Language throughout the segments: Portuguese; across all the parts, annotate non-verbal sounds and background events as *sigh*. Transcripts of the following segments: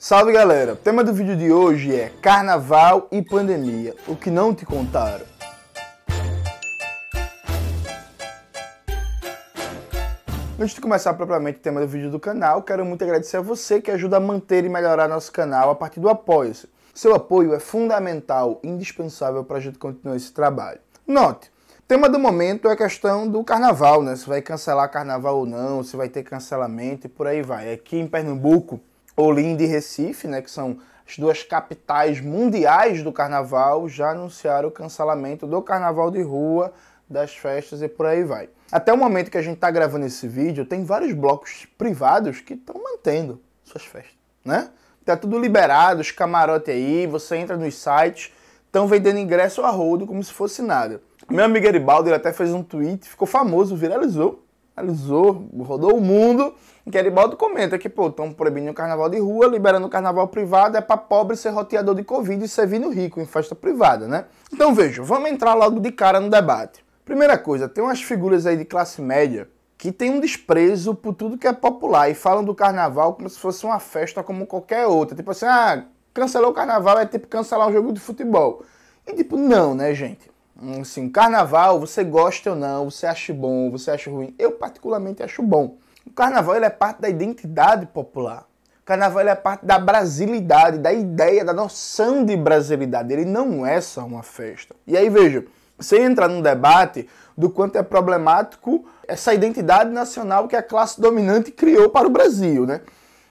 Salve galera! O tema do vídeo de hoje é Carnaval e Pandemia o que não te contaram. Antes de começar propriamente o tema do vídeo do canal, quero muito agradecer a você que ajuda a manter e melhorar nosso canal a partir do apoio Seu apoio é fundamental, indispensável para a gente continuar esse trabalho. Note, tema do momento é a questão do carnaval, né? Se vai cancelar carnaval ou não, se vai ter cancelamento e por aí vai. Aqui em Pernambuco, Olinda e Recife, né, que são as duas capitais mundiais do carnaval, já anunciaram o cancelamento do carnaval de rua, das festas e por aí vai. Até o momento que a gente está gravando esse vídeo, tem vários blocos privados que estão mantendo suas festas, né? Tá tudo liberado, os camarotes aí, você entra nos sites, estão vendendo ingresso a rodo como se fosse nada. Meu amigo ele até fez um tweet, ficou famoso, viralizou, viralizou, rodou o mundo, Geribaldo comenta que, pô, estão proibindo o carnaval de rua, liberando o carnaval privado, é para pobre ser roteador de Covid e servir no rico em festa privada, né? Então vejam, vamos entrar logo de cara no debate. Primeira coisa, tem umas figuras aí de classe média que tem um desprezo por tudo que é popular e falam do carnaval como se fosse uma festa como qualquer outra. Tipo assim, ah, cancelou o carnaval é tipo cancelar um jogo de futebol. E tipo, não, né, gente? Assim, carnaval, você gosta ou não, você acha bom, você acha ruim. Eu particularmente acho bom carnaval ele é parte da identidade popular. O carnaval ele é parte da brasilidade, da ideia, da noção de brasilidade. Ele não é só uma festa. E aí, veja, você entra num debate do quanto é problemático essa identidade nacional que a classe dominante criou para o Brasil, né?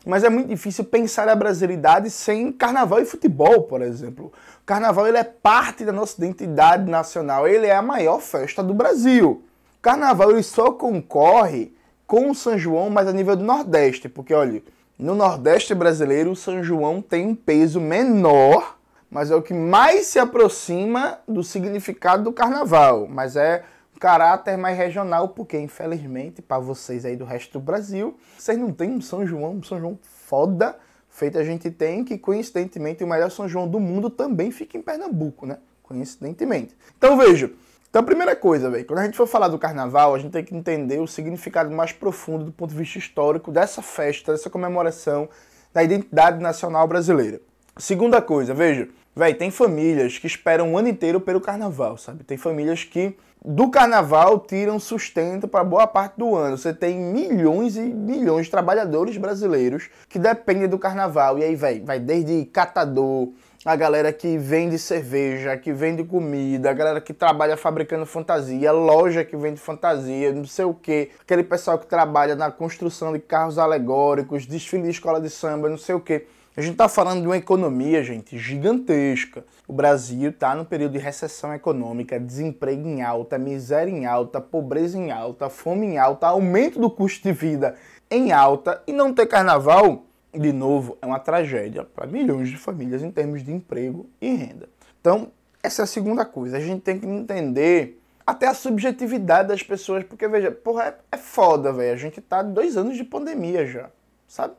Mas é muito difícil pensar a brasilidade sem carnaval e futebol, por exemplo. O carnaval ele é parte da nossa identidade nacional, ele é a maior festa do Brasil. O carnaval ele só concorre com o São João, mas a nível do Nordeste, porque olha, no Nordeste brasileiro o São João tem um peso menor, mas é o que mais se aproxima do significado do carnaval, mas é um caráter mais regional, porque infelizmente para vocês aí do resto do Brasil, vocês não tem um São João, um São João foda feito a gente tem, que coincidentemente o melhor São João do mundo também fica em Pernambuco, né? Coincidentemente. Então veja, então, primeira coisa, velho, quando a gente for falar do carnaval, a gente tem que entender o significado mais profundo do ponto de vista histórico dessa festa, dessa comemoração da identidade nacional brasileira. Segunda coisa, veja, velho, tem famílias que esperam o ano inteiro pelo carnaval, sabe? Tem famílias que do carnaval tiram sustento para boa parte do ano. Você tem milhões e milhões de trabalhadores brasileiros que dependem do carnaval. E aí, velho, vai desde catador, a galera que vende cerveja, que vende comida, a galera que trabalha fabricando fantasia, loja que vende fantasia, não sei o que, aquele pessoal que trabalha na construção de carros alegóricos, desfile de escola de samba, não sei o que. A gente está falando de uma economia, gente, gigantesca. O Brasil está no período de recessão econômica, desemprego em alta, miséria em alta, pobreza em alta, fome em alta, aumento do custo de vida em alta e não ter carnaval de novo, é uma tragédia para milhões de famílias em termos de emprego e renda. Então, essa é a segunda coisa. A gente tem que entender até a subjetividade das pessoas, porque, veja, porra, é, é foda, velho. A gente tá dois anos de pandemia já, sabe?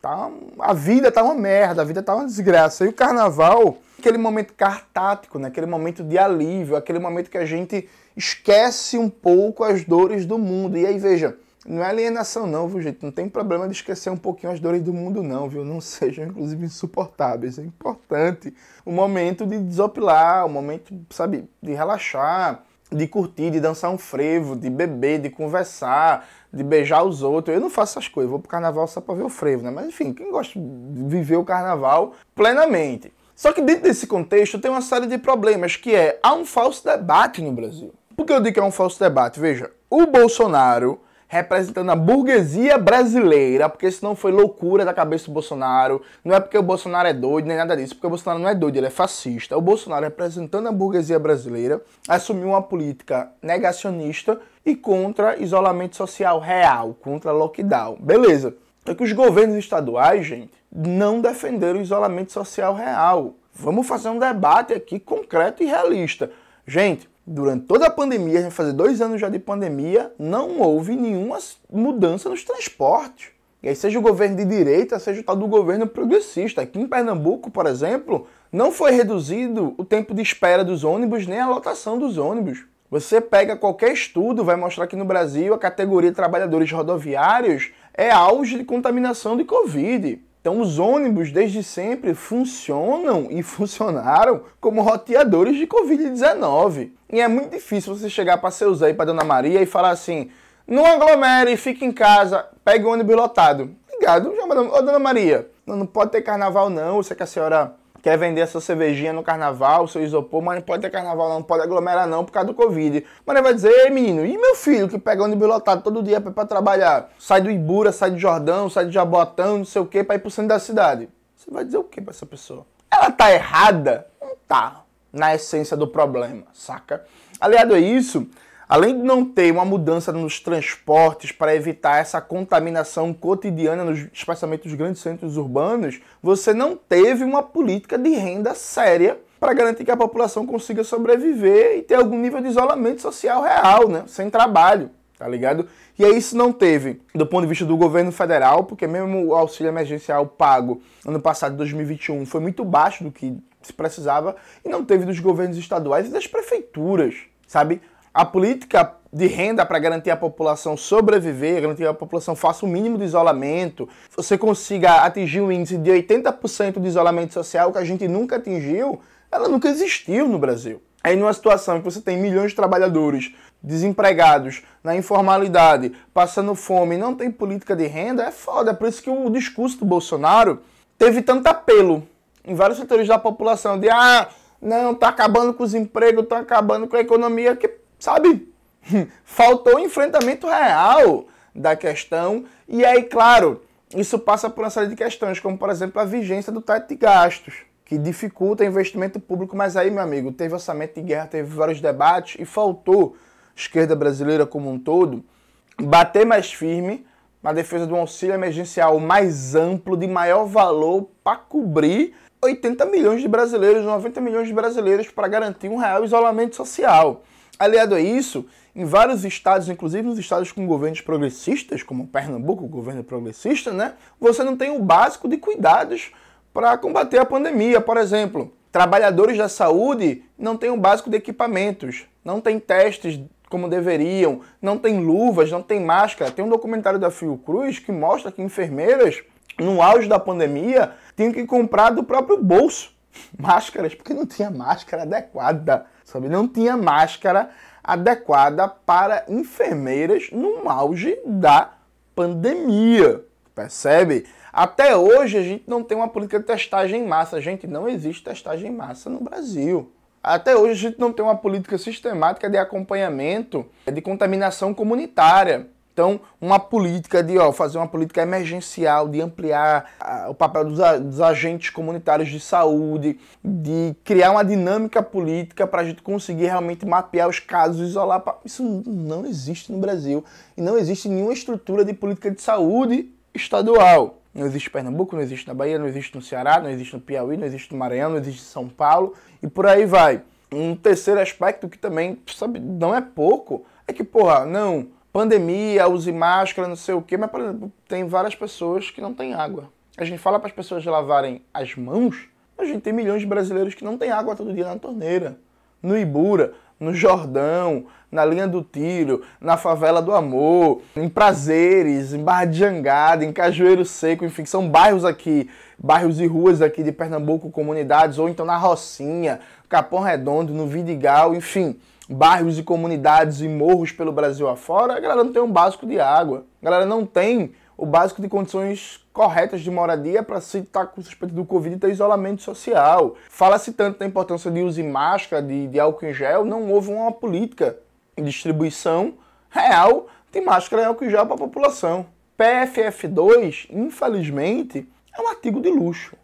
Tá, a vida tá uma merda, a vida tá uma desgraça. E o carnaval, aquele momento cartático, né? aquele momento de alívio, aquele momento que a gente esquece um pouco as dores do mundo. E aí, veja, não é alienação não, viu, gente? Não tem problema de esquecer um pouquinho as dores do mundo não, viu? Não *laughs* sejam, inclusive, insuportáveis. É importante o momento de desopilar, o momento, sabe, de relaxar, de curtir, de dançar um frevo, de beber, de conversar, de beijar os outros. Eu não faço essas coisas, vou pro carnaval só pra ver o frevo, né? Mas, enfim, quem gosta de viver o carnaval plenamente. Só que dentro desse contexto tem uma série de problemas, que é, há um falso debate no Brasil. Por que eu digo que é um falso debate? Veja, o Bolsonaro representando a burguesia brasileira, porque senão não foi loucura da cabeça do Bolsonaro, não é porque o Bolsonaro é doido, nem nada disso, porque o Bolsonaro não é doido, ele é fascista. O Bolsonaro, representando a burguesia brasileira, assumiu uma política negacionista e contra isolamento social real, contra lockdown. Beleza. É que os governos estaduais, gente, não defenderam o isolamento social real. Vamos fazer um debate aqui concreto e realista. Gente, durante toda a pandemia, já fazer dois anos já de pandemia, não houve nenhuma mudança nos transportes. E aí, seja o governo de direita, seja o tal do governo progressista. Aqui em Pernambuco, por exemplo, não foi reduzido o tempo de espera dos ônibus nem a lotação dos ônibus. Você pega qualquer estudo, vai mostrar que no Brasil a categoria de trabalhadores rodoviários é auge de contaminação de Covid. Então, os ônibus desde sempre funcionam e funcionaram como roteadores de Covid-19. E é muito difícil você chegar para seu Zé e para Dona Maria e falar assim: não aglomere, fique em casa, pegue o ônibus lotado. Obrigado, já, Ô, Dona Maria, não pode ter carnaval não, você que a senhora quer vender a sua cervejinha no carnaval, o seu isopor, mas não pode ter carnaval não, pode aglomerar não por causa do Covid. Mas ele vai dizer, ei menino, e meu filho que pega ônibus lotado todo dia pra, pra trabalhar? Sai do Ibura, sai do Jordão, sai de Jabotão, não sei o que, pra ir pro centro da cidade. Você vai dizer o que pra essa pessoa? Ela tá errada? Não tá. Na essência do problema, saca? Aliado a isso, Além de não ter uma mudança nos transportes para evitar essa contaminação cotidiana, nos, especialmente nos grandes centros urbanos, você não teve uma política de renda séria para garantir que a população consiga sobreviver e ter algum nível de isolamento social real, né? sem trabalho tá ligado? E aí isso não teve do ponto de vista do governo federal, porque mesmo o auxílio emergencial pago ano passado, 2021, foi muito baixo do que se precisava, e não teve dos governos estaduais e das prefeituras, sabe? A política de renda para garantir a população sobreviver, garantir a população faça o mínimo de isolamento, você consiga atingir um índice de 80% de isolamento social que a gente nunca atingiu, ela nunca existiu no Brasil. Aí numa situação em que você tem milhões de trabalhadores desempregados, na informalidade, passando fome, não tem política de renda, é foda. É por isso que o discurso do Bolsonaro teve tanto apelo em vários setores da população de ah, não, tá acabando com os empregos, tá acabando com a economia, que sabe? *laughs* Faltou enfrentamento real da questão. E aí, claro, isso passa por uma série de questões, como por exemplo a vigência do teto de gastos, que dificulta investimento público. Mas aí, meu amigo, teve orçamento de guerra, teve vários debates e faltou esquerda brasileira como um todo bater mais firme na defesa de um auxílio emergencial mais amplo, de maior valor, para cobrir 80 milhões de brasileiros, 90 milhões de brasileiros, para garantir um real isolamento social. Aliado a isso, em vários estados, inclusive nos estados com governos progressistas, como Pernambuco, governo progressista, né, você não tem o básico de cuidados para combater a pandemia, por exemplo. Trabalhadores da saúde não têm o básico de equipamentos, não tem testes como deveriam, não tem luvas, não tem máscara. Tem um documentário da Fiocruz que mostra que enfermeiras, no auge da pandemia, tinham que comprar do próprio bolso *laughs* máscaras, porque não tinha máscara adequada sabe? Não tinha máscara adequada para enfermeiras no auge da pandemia, percebe? Até hoje a gente não tem uma política de testagem em massa. Gente, não existe testagem em massa no Brasil. Até hoje a gente não tem uma política sistemática de acompanhamento de contaminação comunitária. Então, uma política de ó, fazer uma política emergencial, de ampliar a, ah, o papel dos, a, dos, agentes comunitários de saúde, de criar uma dinâmica política para a gente conseguir realmente mapear os casos, isolar. Pra... Isso não existe no Brasil. E não existe nenhuma estrutura de política de saúde estadual. Não existe Pernambuco, não existe na Bahia, não existe no Ceará, não existe no Piauí, não existe no Maranhão, não existe em São Paulo e por aí vai. Um terceiro aspecto que também, sabe, não é pouco, é que, porra, não, pandemia, use máscara, não sei o quê, mas, por exemplo, tem várias pessoas que não têm água. A gente fala para as pessoas lavarem as mãos, mas a gente tem milhões de brasileiros que não têm água todo dia na torneira. No Ibura, no Jordão, na linha do tiro, na favela do amor, em prazeres, em Barra de Jangada, em Cajueiro Seco, enfim, são bairros aqui, bairros e ruas aqui de Pernambuco, comunidades, ou então na Rocinha, Capão Redondo, no Vidigal, enfim bairros e comunidades e morros pelo Brasil afora, a galera não tem um básico de água. A galera não tem o básico de condições corretas de moradia para se estar tá com suspeito do Covid e ter isolamento social. Fala-se tanto da importância de usar máscara, de, de álcool em gel, não houve uma política de distribuição real de máscara e álcool em gel para a população. PFF2, infelizmente, é um artigo de luxo.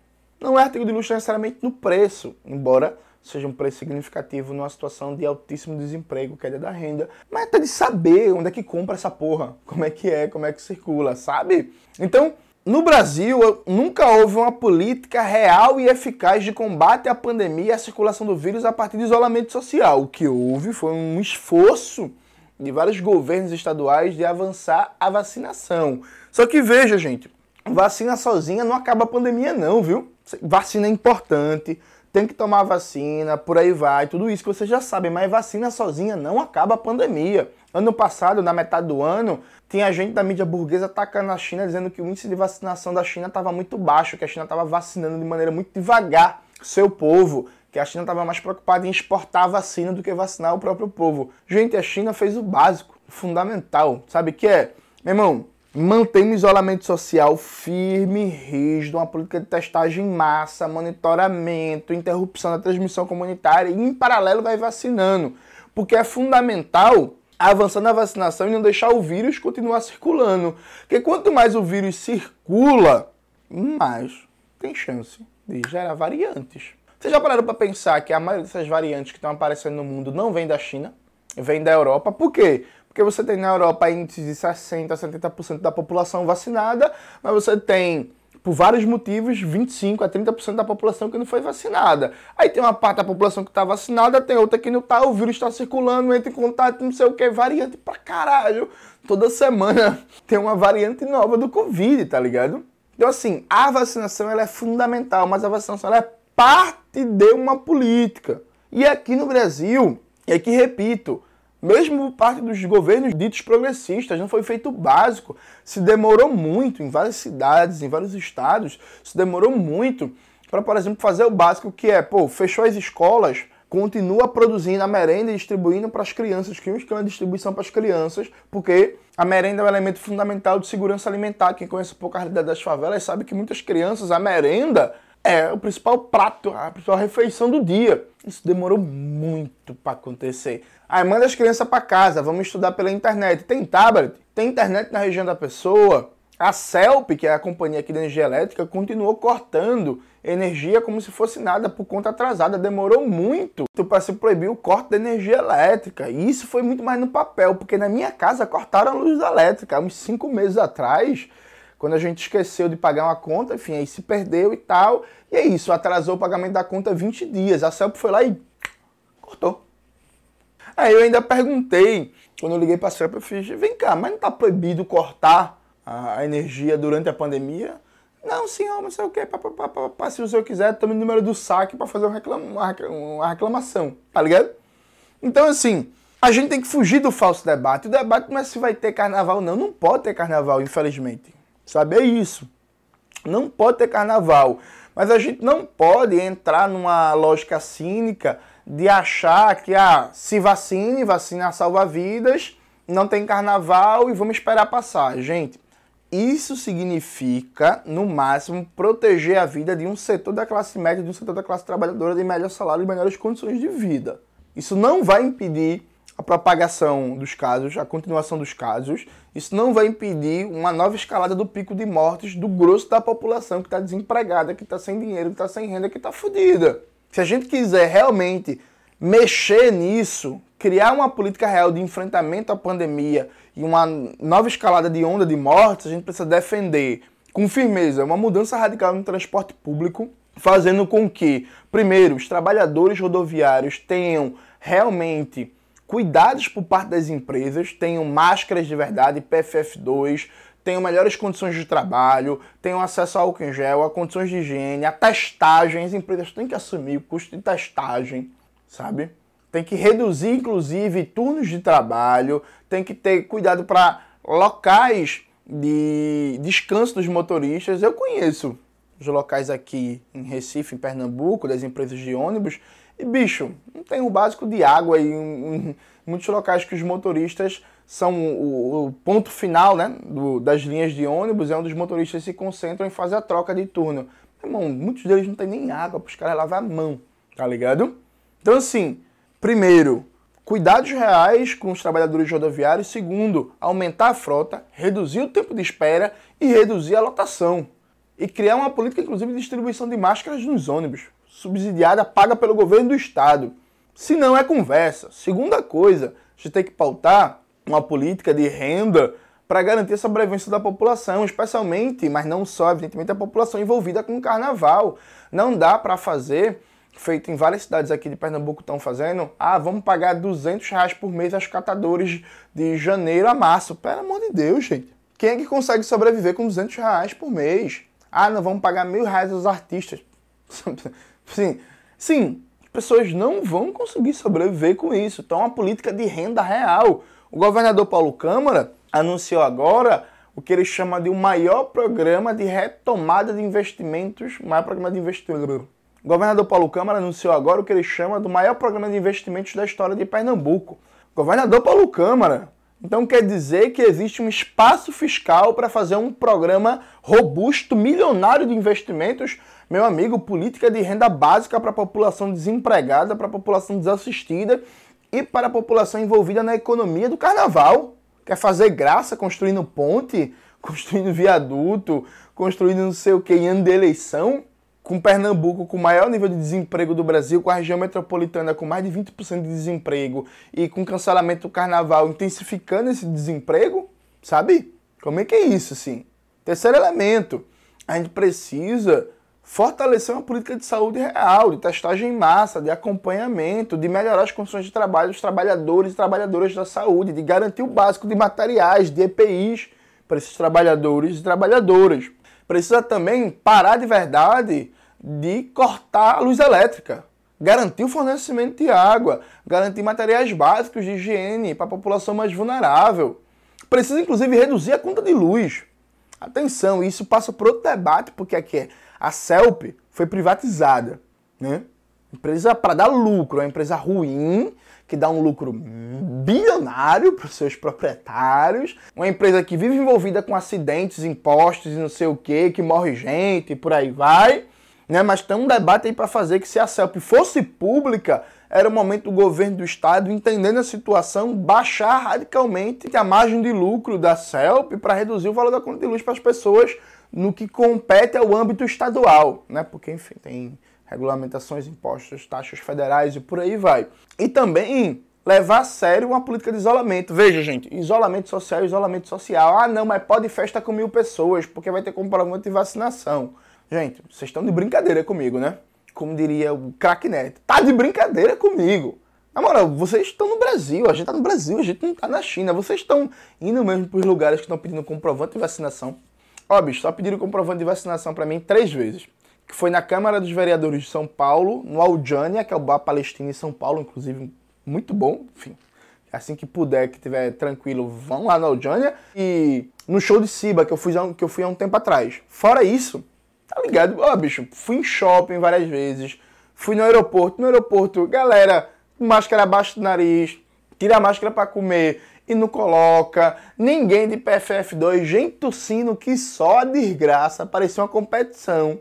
Não é artigo de luxo necessariamente no preço, embora seja um preço significativo numa situação de altíssimo desemprego, queda da renda, mas até de saber onde é que compra essa porra, como é que é, como é que circula, sabe? Então, no Brasil, nunca houve uma política real e eficaz de combate à pandemia e à circulação do vírus a partir do isolamento social. O que houve foi um esforço de vários governos estaduais de avançar a vacinação. Só que veja, gente, vacina sozinha não acaba a pandemia não, viu? Vacina é importante, tem que tomar vacina, por aí vai, tudo isso que vocês já sabem, mas vacina sozinha não acaba a pandemia. Ano passado, na metade do ano, tinha gente da mídia burguesa atacando a China, dizendo que o índice de vacinação da China estava muito baixo, que a China estava vacinando de maneira muito devagar seu povo, que a China estava mais preocupada em exportar vacina do que vacinar o próprio povo. Gente, a China fez o básico, o fundamental, sabe que é? Meu irmão, mantém um isolamento social firme rígido, uma política de testagem em massa, monitoramento, interrupção da transmissão comunitária e, em paralelo, vai vacinando, porque é fundamental avançar na vacinação e não deixar o vírus continuar circulando. Porque quanto mais o vírus circula, mais tem chance de gerar variantes. Vocês já pararam para pensar que a maioria dessas variantes que estão aparecendo no mundo não vem da China? Vem da Europa. Por quê? Porque você tem na Europa índices de 60%, a 70% da população vacinada, mas você tem por vários motivos, 25 a 30% da população que não foi vacinada. Aí tem uma parte da população que está vacinada, tem outra que não está, o vírus está circulando, entra em contato, não sei o que, variante pra caralho. Toda semana *laughs* tem uma variante nova do Covid, tá ligado? Então, assim, a vacinação ela é fundamental, mas a vacinação é parte de uma política. E aqui no Brasil, e aqui repito, mesmo por parte dos governos ditos progressistas, não foi feito básico. Se demorou muito em várias cidades, em vários estados, se demorou muito para, por exemplo, fazer o básico que é, pô, fechou as escolas, continua produzindo a merenda e distribuindo para as crianças, que um esquema de distribuição para as crianças, porque a merenda é um elemento fundamental de segurança alimentar. Quem conhece um pouco a realidade das favelas sabe que muitas crianças, a merenda é o principal prato, a principal refeição do dia. Isso demorou muito para acontecer. Aí manda as crianças para casa, vamos estudar pela internet. Tem tablet, tem internet na região da pessoa. A CELP, que é a companhia aqui de energia elétrica, continuou cortando energia como se fosse nada por conta atrasada. Demorou muito para se proibir o corte da energia elétrica. E isso foi muito mais no papel, porque na minha casa cortaram a luz elétrica. Há uns cinco meses atrás, quando a gente esqueceu de pagar uma conta, enfim, aí se perdeu e tal. E é isso, atrasou o pagamento da conta 20 dias. A CELP foi lá e cortou. Aí eu ainda perguntei, quando eu liguei para a CELP, eu fiz, vem cá, mas não está proibido cortar a energia durante a pandemia? Não, senhor, não sei o quê, papapá, se o senhor quiser, tome o número do saque para fazer uma reclamação, tá ligado? Então, assim, a gente tem que fugir do falso debate. O debate não é se vai ter carnaval, não. Não pode ter carnaval, infelizmente saber isso. Não pode ter carnaval. Mas a gente não pode entrar numa lógica cínica de achar que ah, se vacine, vacina salva vidas, não tem carnaval e vamos esperar passar. Gente, isso significa, no máximo, proteger a vida de um setor da classe média, de um setor da classe trabalhadora de melhor salário e melhores condições de vida. Isso não vai impedir a propagação dos casos, a continuação dos casos, isso não vai impedir uma nova escalada do pico de mortes do grosso da população que está desempregada, que está sem dinheiro, que está sem renda, que está fodida. Se a gente quiser realmente mexer nisso, criar uma política real de enfrentamento à pandemia e uma nova escalada de onda de mortes, a gente precisa defender com firmeza uma mudança radical no transporte público, fazendo com que, primeiro, os trabalhadores rodoviários tenham realmente cuidados por parte das empresas, tenham máscaras de verdade, PFF2, tenham melhores condições de trabalho, tenham acesso ao álcool em gel, a condições de higiene, a testagem. As empresas têm que assumir o custo de testagem, sabe? Tem que reduzir, inclusive, turnos de trabalho, tem que ter cuidado para locais de descanso dos motoristas. Eu conheço os locais aqui em Recife, em Pernambuco, das empresas de ônibus, e bicho, não tem o básico de água aí, em, muitos locais que os motoristas são o, o ponto final né, do, das linhas de ônibus, é onde os motoristas se concentram em fazer a troca de turno. Irmão, muitos deles não tem nem água para os caras lavar a mão, tá ligado? Então assim, primeiro, cuidados reais com os trabalhadores rodoviários. Segundo, aumentar a frota, reduzir o tempo de espera e reduzir a lotação. E criar uma política, inclusive, de distribuição de máscaras nos ônibus subsidiada paga pelo governo do Estado. Se não é conversa. Segunda coisa, a gente tem que pautar uma política de renda para garantir a sobrevivência da população, especialmente, mas não só, evidentemente, a população envolvida com o carnaval. Não dá para fazer, feito em várias cidades aqui de Pernambuco estão fazendo, ah, vamos pagar 200 reais por mês aos catadores de janeiro a março. Pelo amor de Deus, gente. Quem é que consegue sobreviver com 200 reais por mês? Ah, não, vamos pagar mil reais aos artistas. *laughs* Sim, sim, pessoas não vão conseguir sobreviver com isso. Então, uma política de renda real. O governador Paulo Câmara anunciou agora o que ele chama de o maior programa de retomada de investimentos, maior programa de investimento. O governador Paulo Câmara anunciou agora o que ele chama do maior programa de investimentos da história de Pernambuco. O governador Paulo Câmara então quer dizer que existe um espaço fiscal para fazer um programa robusto, milionário de investimentos, meu amigo, política de renda básica para a população desempregada, para a população desassistida e para a população envolvida na economia do carnaval. Quer fazer graça construindo ponte, *laughs* construindo viaduto, construindo não sei o que em ano de eleição? com Pernambuco com o maior nível de desemprego do Brasil, com a região metropolitana com mais de 20% de desemprego e com cancelamento do carnaval intensificando esse desemprego, sabe? Como é que é isso, assim? Terceiro elemento, a gente precisa fortalecer uma política de saúde real, de testagem em massa, de acompanhamento, de melhorar as condições de trabalho dos trabalhadores e trabalhadoras da saúde, de garantir o básico de materiais, de EPIs para esses trabalhadores e trabalhadoras precisa também parar de verdade de cortar a luz elétrica, garantir o fornecimento de água, garantir materiais básicos de higiene para a população mais vulnerável. Precisa, inclusive, reduzir a conta de luz. Atenção, isso passa por outro debate, porque aqui é a CELP foi privatizada, né? Empresa para dar lucro, é uma empresa ruim que dá um lucro bilionário para os seus proprietários, uma empresa que vive envolvida com acidentes, impostos e não sei o que, que morre gente e por aí vai. Né? Mas tem um debate aí para fazer que se a CELP fosse pública, era o momento do governo do estado, entendendo a situação, baixar radicalmente a margem de lucro da CELP para reduzir o valor da conta de luz para as pessoas no que compete ao âmbito estadual, né? Porque enfim, tem regulamentações, impostos, taxas federais e por aí vai. E também levar a sério uma política de isolamento. Veja, gente, isolamento social, isolamento social. Ah, não, mas pode festa com mil pessoas, porque vai ter comprovante de vacinação. Gente, vocês estão de brincadeira comigo, né? Como diria o craque Neto. Tá de brincadeira comigo. Na moral, vocês estão no Brasil, a gente tá no Brasil, a gente não tá na China. Vocês estão indo mesmo pros lugares que estão pedindo comprovante de vacinação. Ó, bicho, só pediram comprovante de vacinação para mim três vezes que foi na Câmara dos Vereadores de São Paulo, no Aljânia, que é o bar palestino em São Paulo, inclusive muito bom, enfim. Assim que puder, que tiver tranquilo, vão lá no Aljânia. E no show de Siba, que eu fui, que eu fui há um tempo atrás. Fora isso, tá ligado? Ó, oh, bicho, fui em shopping várias vezes, fui no aeroporto. No aeroporto, galera, máscara abaixo do nariz, tira a máscara para comer e não coloca. Ninguém de PFF2, gente tossindo que só a desgraça, parecia uma competição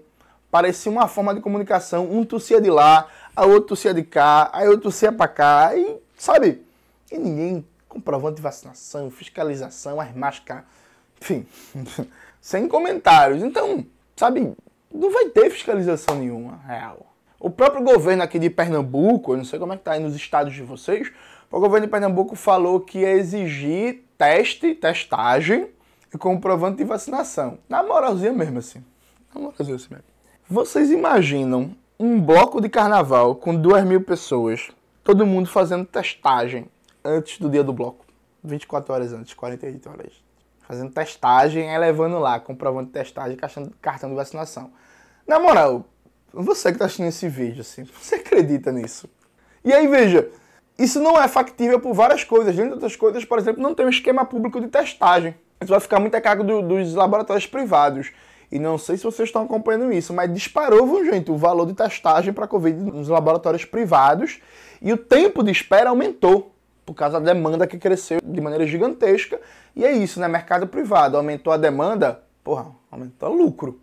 parecia uma forma de comunicação. Um tossia de lá, a outro tossia de cá, aí outro tossia para cá, e sabe? E ninguém comprovando de vacinação, fiscalização, as máscaras, enfim, *laughs* sem comentários. Então, sabe, não vai ter fiscalização nenhuma real. O próprio governo aqui de Pernambuco, eu não sei como é que tá aí nos estados de vocês, o governo de Pernambuco falou que ia exigir teste, testagem e comprovante de vacinação. Na moralzinha mesmo, assim. Na moralzinha assim mesmo. Vocês imaginam um bloco de carnaval com duas mil pessoas, todo mundo fazendo testagem antes do dia do bloco? 24 horas antes, 48 horas. Fazendo testagem, elevando lá, comprovando testagem, cartão de vacinação. Na moral, você que tá assistindo esse vídeo, assim, *laughs* você acredita nisso? E aí, veja, isso não é factível por várias coisas. de outras coisas, por exemplo, não tem um esquema público de testagem. Isso vai ficar muito a cargo do, dos laboratórios privados. E não sei se vocês estão acompanhando isso, mas disparou, viu, gente, o valor de testagem para Covid nos laboratórios privados e o tempo de espera aumentou por causa da demanda que cresceu de maneira gigantesca. E é isso, né? Mercado privado aumentou a demanda, porra, aumentou o lucro.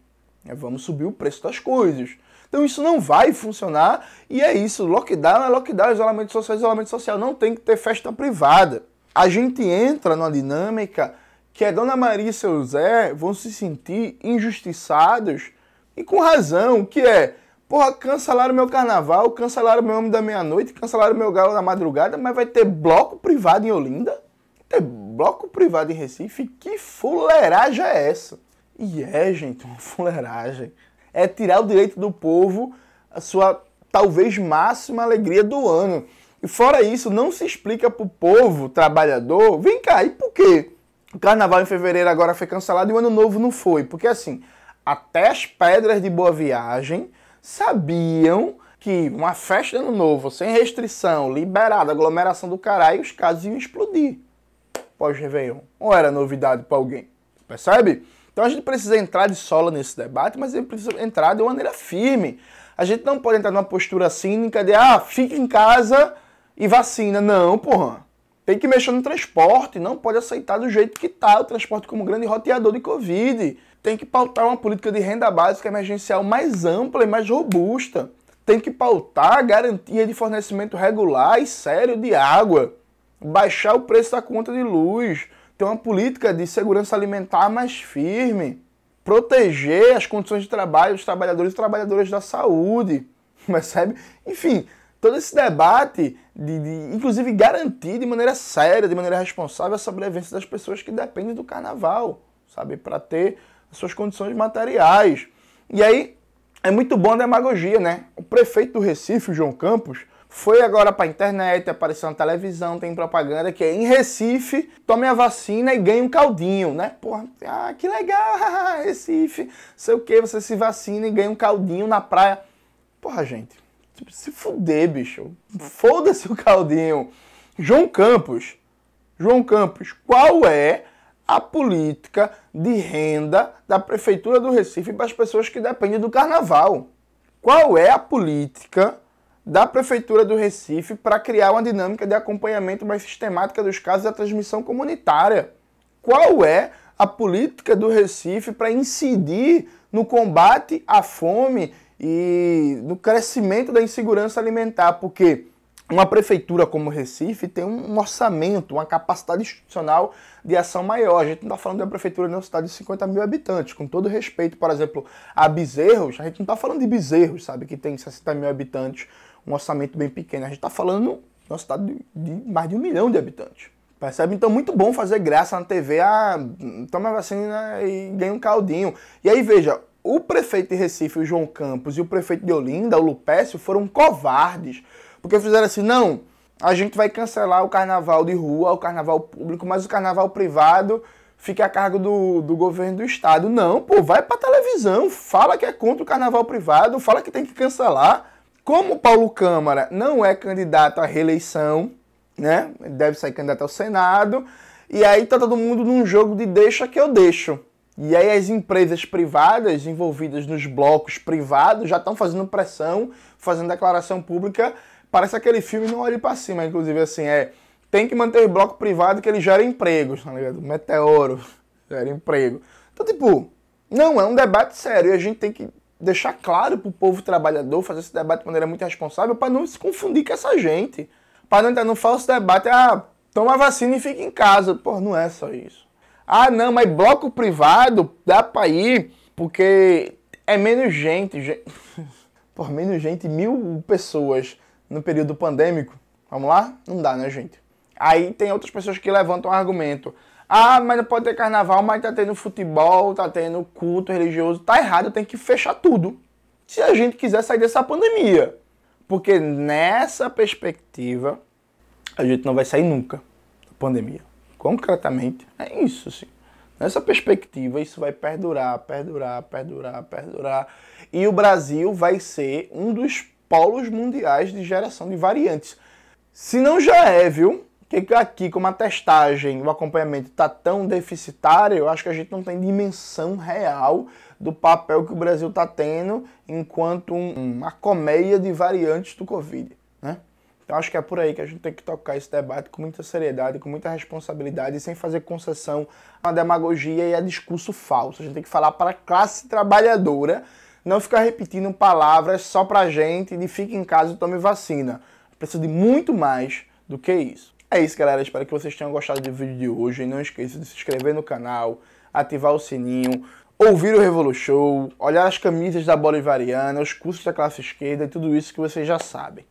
É, vamos subir o preço das coisas. Então isso não vai funcionar e é isso. Lockdown é lockdown, isolamento social é isolamento social. Não tem que ter festa privada. A gente entra numa dinâmica que é Dona Maria e seu Zé vão se sentir injustiçados e com razão, que é, porra, cancelaram meu carnaval, cancelaram meu homem da meia-noite, cancelaram meu galo da madrugada, mas vai ter bloco privado em Olinda? Vai ter bloco privado em Recife? Que fuleiragem é essa? E é, gente, uma fuleiragem. É tirar o direito do povo a sua talvez máxima alegria do ano. E fora isso, não se explica pro povo trabalhador, vem cá, e por quê? O carnaval em fevereiro agora foi cancelado e o ano novo não foi. Porque assim, até as pedras de Boa Viagem sabiam que uma festa de ano novo, sem restrição, liberada, aglomeração do caralho, os casos iam explodir pós-Réveillon. Ou era novidade para alguém? Percebe? Então a gente precisa entrar de sola nesse debate, mas a gente precisa entrar de uma maneira firme. A gente não pode entrar numa postura cínica de, ah, fica em casa e vacina. Não, porra. Tem que mexer no transporte, não pode aceitar do jeito que está o transporte como grande roteador de Covid. Tem que pautar uma política de renda básica emergencial mais ampla e mais robusta. Tem que pautar a garantia de fornecimento regular e sério de água. Baixar o preço da conta de luz. Ter uma política de segurança alimentar mais firme. Proteger as condições de trabalho dos trabalhadores e trabalhadoras da saúde. *laughs* Percebe? Enfim, todo esse debate, de, de, inclusive garantir de maneira séria, de maneira responsável, a sobrevivência das pessoas que dependem do carnaval, sabe? Para ter suas condições materiais. E aí é muito bom a demagogia, né? O prefeito do Recife, João Campos, foi agora para a internet, apareceu na televisão, tem propaganda que é em Recife, tome a vacina e ganhe um caldinho, né? Porra, ah, que legal, *laughs* Recife, sei o que, você se vacina e ganha um caldinho na praia. Porra, gente, Tipo, se fuder, bicho. Foda-se o caldinho. João Campos. João Campos, qual é a política de renda da Prefeitura do Recife para as pessoas que dependem do carnaval? Qual é a política da Prefeitura do Recife para criar uma dinâmica de acompanhamento mais sistemática dos casos da transmissão comunitária? Qual é a política do Recife para incidir no combate à fome e no crescimento da insegurança alimentar, porque uma prefeitura como Recife tem um orçamento, uma capacidade institucional de ação maior. A gente não está falando de uma prefeitura de uma cidade de 50 mil habitantes. Com todo respeito, por exemplo, a Bezerros, a gente não está falando de Bezerros, sabe, que tem 60 mil habitantes, um orçamento bem pequeno. A gente está falando de uma cidade de mais de um milhão de habitantes. Percebe? Então, muito bom fazer graça na TV. Ah, toma vacina e ganha um caldinho. E aí, veja, o prefeito de Recife, o João Campos, e o prefeito de Olinda, o Lupécio, foram covardes. Porque fizeram assim, não, a gente vai cancelar o carnaval de rua, o carnaval público, mas o carnaval privado fica a cargo do, do governo do estado. Não, pô, vai pra televisão, fala que é contra o carnaval privado, fala que tem que cancelar. Como Paulo Câmara não é candidato à reeleição, né? Deve sair candidato ao Senado. E aí tá todo mundo num jogo de deixa que eu deixo. E aí as empresas privadas envolvidas nos blocos privados já estão fazendo pressão, fazendo declaração pública. Parece aquele filme Não Olhe para Cima, inclusive, assim, é... Tem que manter o bloco privado que ele gera empregos, tá ligado? Meteoro gera emprego. Então, tipo, não, é um debate sério e a gente tem que deixar claro pro povo trabalhador fazer esse debate de maneira muito responsável para não se confundir com essa gente. Para não entrar num falso debate, ah, toma vacina e fica em casa. Pô, não é só isso. Ah, não, mas bloco privado dá para ir porque é menos gente, gente. *laughs* Por menos gente, mil pessoas no período pandêmico. Vamos lá? Não dá, né, gente? Aí tem outras pessoas que levantam o argumento. Ah, mas não pode ter carnaval, mas tá tendo futebol, tá tendo culto religioso. Tá errado, tem que fechar tudo. Se a gente quiser sair dessa pandemia. Porque nessa perspectiva, a gente não vai sair nunca da pandemia concretamente, é isso, assim. Nessa perspectiva, isso vai perdurar, perdurar, perdurar, perdurar. E o Brasil vai ser um dos polos mundiais de geração de variantes. Se não já é, viu? Que aqui, como a testagem, o acompanhamento está tão deficitário, eu acho que a gente não tem dimensão real do papel que o Brasil está tendo enquanto uma colmeia de variantes do Covid, né? Eu acho que é por aí que a gente tem que tocar esse debate com muita seriedade, com muita responsabilidade e sem fazer concessão à demagogia e a discurso falso. A gente tem que falar para a classe trabalhadora, não ficar repetindo palavras só para gente de fique em casa e tome vacina. Precisa de muito mais do que isso. É isso, galera. Espero que vocês tenham gostado do vídeo de hoje. E não esqueça de se inscrever no canal, ativar o sininho, ouvir o Revolu Show, olhar as camisas da Bolivariana, os cursos da classe esquerda e tudo isso que vocês já sabem.